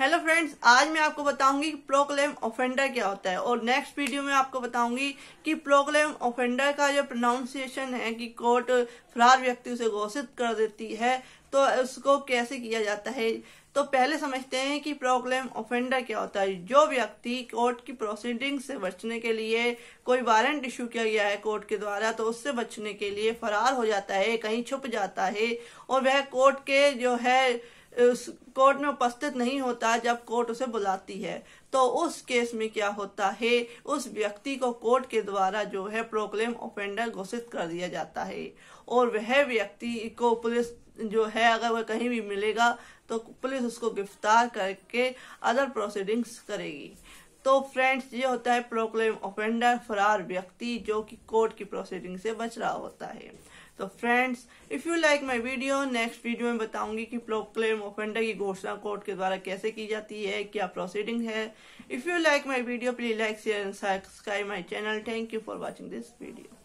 hello friends आज मैं आपको बताऊंगी प्रोक्लेम ऑफेंडर क्या होता है और नेक्स्ट वीडियो में आपको बताऊंगी कि प्रोक्लेम ऑफेंडर का जो प्रोनाउंसिएशन है कि कोर्ट फरार व्यक्ति उसे घोषित कर देती है तो उसको कैसे किया जाता है तो पहले समझते हैं कि प्रोक्लेम ऑफेंडर क्या होता है जो व्यक्ति कोर्ट की प्रोसीडिंग से बचने के लिए कोई वारंट इशू किया गया है कोर्ट के द्वारा तो उससे बचने के लिए फरार हो जाता है कहीं छुप जाता है और वह कोर्ट के जो है उस कोर्ट में उपस्थित नहीं होता जब कोर्ट उसे बुलाती है तो उस केस में क्या होता है उस व्यक्ति को कोर्ट के द्वारा जो है प्रोक्लेम ऑफेंडर घोषित कर दिया जाता है और वह व्यक्ति को पुलिस जो है अगर वह कहीं भी मिलेगा तो पुलिस उसको गिरफ्तार करके अदर प्रोसीडिंग्स करेगी तो फ्रेंड्स ये होता है प्रोक्लेम ऑफेंडर फरार व्यक्ति जो कि कोर्ट की प्रोसीडिंग से बच रहा होता है तो friends if you like my video next video में बताऊंगी कि प्रोक्लेम ऑफेंडर की घोषणा कोर्ट के द्वारा कैसे की जाती है क्या प्रोसीडिंग है if you like my video please like share and subscribe my channel thank you for watching this video